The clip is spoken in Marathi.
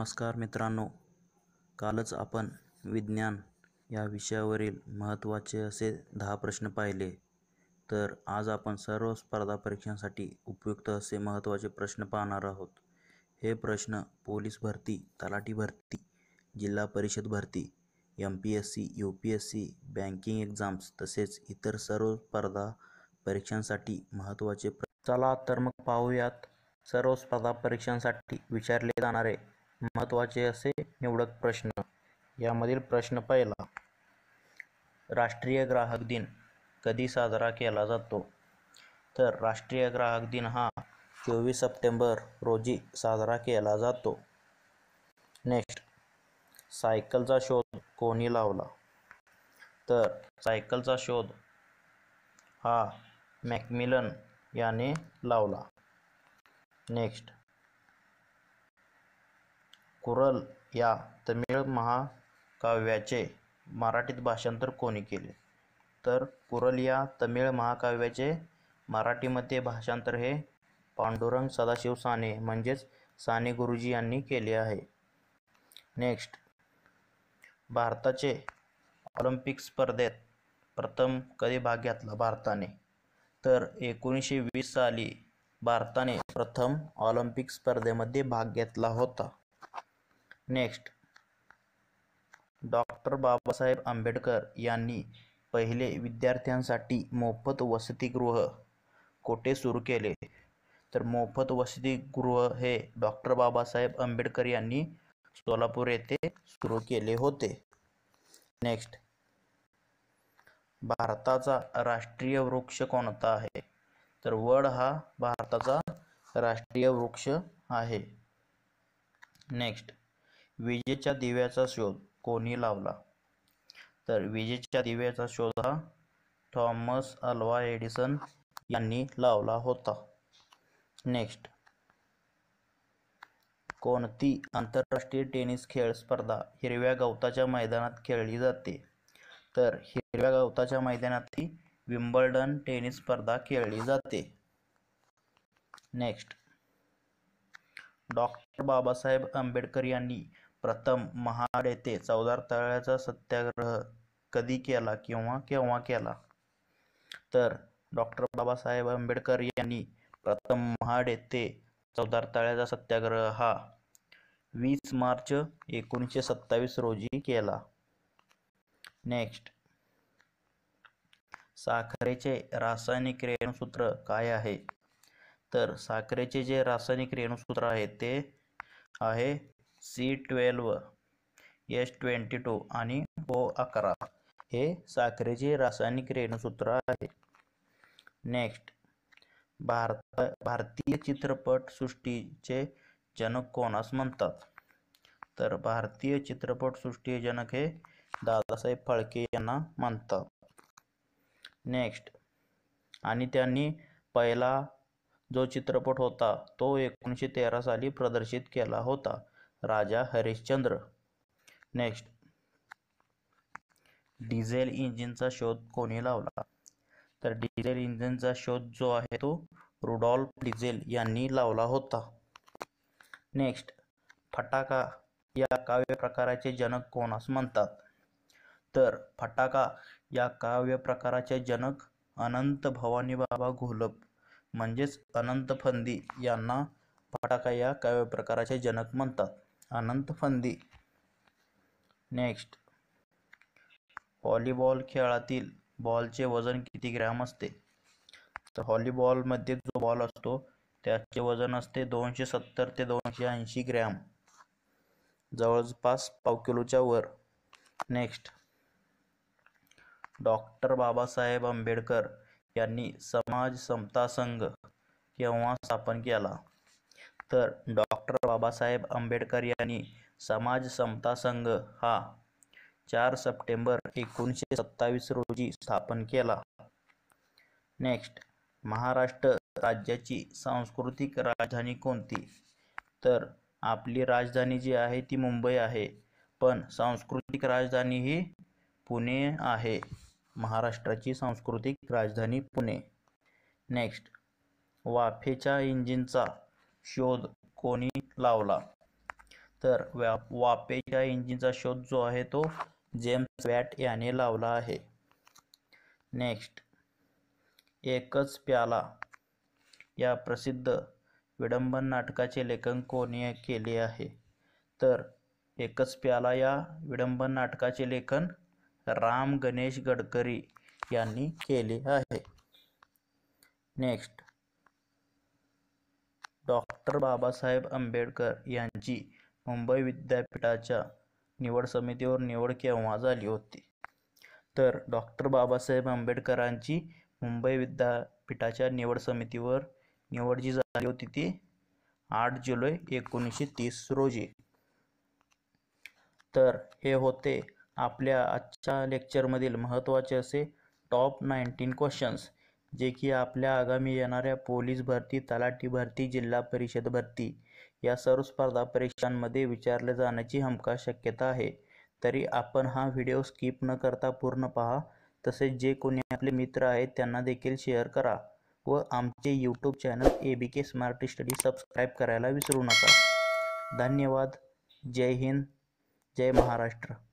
नमस्कार मित्रांनो कालच आपण विज्ञान या विषयावरील महत्त्वाचे असे दहा प्रश्न पाहिले तर आज आपण सर्व स्पर्धा परीक्षांसाठी उपयुक्त असे महत्त्वाचे प्रश्न पाहणार आहोत हे प्रश्न पोलीस भरती तलाठी भरती जिल्हा परिषद भरती M P S C U P S C banking exams तसेच इतर सर्व स्पर्धा परीक्षांसाठी महत्त्वाचे प्र चला तर मग पाहूयात सर्व स्पर्धा परीक्षांसाठी विचारले जाणारे महत्वाचे असे निवडक प्रश्न यामधील प्रश्न पहिला राष्ट्रीय ग्राहक दिन कधी साजरा केला जातो तर राष्ट्रीय ग्राहक दिन हा चोवीस सप्टेंबर रोजी साजरा केला जातो नेक्स्ट सायकलचा शोध कोणी लावला तर सायकलचा शोध हा मॅकमिलन याने लावला नेक्स्ट कुरल या तमिळ महाकाव्याचे मराठीत भाषांतर कोणी केले तर कुरल या तमिळ महाकाव्याचे मराठीमध्ये भाषांतर हे पांडुरंग सदाशिव साने म्हणजेच साने गुरुजी यांनी केले आहे नेक्स्ट भारताचे ऑलिम्पिक स्पर्धेत प्रथम कधी भाग घेतला भारताने तर एकोणीसशे वीस साली भारताने प्रथम ऑलिम्पिक स्पर्धेमध्ये भाग घेतला होता नेक्स्ट डॉक्टर बाबासाहेब आंबेडकर यांनी पहिले विद्यार्थ्यांसाठी मोफत वसतिगृह कोठे सुरू केले तर मोफत वसतिगृह हे डॉक्टर बाबासाहेब आंबेडकर यांनी सोलापूर येथे सुरू केले होते नेक्स्ट भारताचा राष्ट्रीय वृक्ष कोणता आहे तर वड हा भारताचा राष्ट्रीय वृक्ष आहे नेक्स्ट विजेच्या दिव्याचा शोध कोणी लावला तर विजेच्या दिव्याचा शोध हा थॉमस अल्वा एडिसन यांनी लावला होता नेक्स्ट कोणती आंतरराष्ट्रीय टेनिस खेळ स्पर्धा हिरव्या गवताच्या मैदानात खेळली जाते तर हिरव्या गवताच्या मैदानात ही विम्बल्डन टेनिस स्पर्धा खेळली जाते नेक्स्ट डॉक्टर बाबासाहेब आंबेडकर यांनी प्रथम महाड येथे चवदार तळ्याचा सत्याग्रह कधी केला किंवा केव्हा केला तर डॉक्टर बाबासाहेब आंबेडकर यांनी प्रथम महाड येथे चौदार तळ्याचा सत्याग्रह हा वीस मार्च एकोणीसशे सत्तावीस रोजी केला नेक्स्ट साखरेचे रासायनिक रेणूसूत्र काय आहे तर साखरेचे जे रासायनिक रेणूसूत्र आहे ते आहे C twelve S twenty two आणि ओ अकरा हे साखरेचे रासायनिक रेणूसूत्र आहे नेक्स्ट भारत भारतीय चित्रपटसृष्टीचे जनक कोणास म्हणतात तर भारतीय चित्रपटसृष्टीचे जनक हे दादासाहेब फाळके यांना म्हणतात नेक्स्ट आणि त्यांनी पहिला जो चित्रपट होता तो एकोणीसशे तेरा साली प्रदर्शित केला होता राजा हरिश्चंद्र नेक्स्ट डिझेल इंजिनचा शोध कोणी लावला तर डिझेल इंजिनचा शोध जो आहे तो रुडॉल्फ डिझेल यांनी लावला होता नेक्स्ट फटाका या काव्य प्रकाराचे जनक कोणास म्हणतात तर फटाका या काव्य प्रकाराचे जनक अनंत भवानी बाबा घोलप म्हणजेच अनंत फंदी यांना फटाका या काव्य प्रकाराचे जनक म्हणतात अनंत फंदी नेक्स्ट व्हॉलीबॉल खेळातील बॉलचे वजन किती ग्रॅम असते तर व्हॉलीबॉलमध्ये जो बॉल असतो त्याचे वजन असते दोनशे सत्तर ते दोनशे ऐंशी ग्रॅम जवळपास पाव किलोच्या वर नेक्स्ट डॉक्टर बाबासाहेब आंबेडकर यांनी समाज समता संघ केव्हा स्थापन केला तर डॉक्टर बाबासाहेब आंबेडकर यांनी समाज समता संघ हा चार सप्टेंबर एकोणीसशे सत्तावीस रोजी स्थापन केला नेक्स्ट महाराष्ट्र राज्याची सांस्कृतिक राजधानी कोणती तर आपली राजधानी जी आहे ती मुंबई आहे पण सांस्कृतिक राजधानी ही पुणे आहे महाराष्ट्राची सांस्कृतिक राजधानी पुणे नेक्स्ट वाफेच्या इंजिनचा शोध कोणी लावला तर व्या वापेच्या इंजिनचा शोध जो आहे तो जेम्स वॅट याने लावला आहे नेक्स्ट एकच प्याला या प्रसिद्ध विडंबन नाटकाचे लेखन कोणी केले आहे तर एकच प्याला या विडंबन नाटकाचे लेखन राम गणेश गडकरी यांनी केले आहे नेक्स्ट डॉक्टर बाबासाहेब आंबेडकर यांची मुंबई विद्यापीठाच्या निवड समितीवर निवड केव्हा झाली होती तर डॉक्टर बाबासाहेब आंबेडकरांची मुंबई विद्यापीठाच्या निवड समितीवर निवड जी झाली होती ती आठ जुलै एकोणीसशे तीस रोजी तर हे होते आपल्या आजच्या लेक्चरमधील महत्त्वाचे असे टॉप नाईन्टीन क्वेश्चन्स जे की आपल्या आगामी येणाऱ्या पोलीस भरती तलाठी भरती जिल्हा परिषद भरती या सर्व स्पर्धा परीक्षांमध्ये विचारले जाण्याची हमका शक्यता आहे तरी आपण हा व्हिडिओ स्किप न करता पूर्ण पहा तसेच जे कोणी आपले मित्र आहेत त्यांना देखील शेअर करा व आमचे YouTube channel A B K smart study subscribe करायला विसरू नका धन्यवाद जय हिंद जय महाराष्ट्र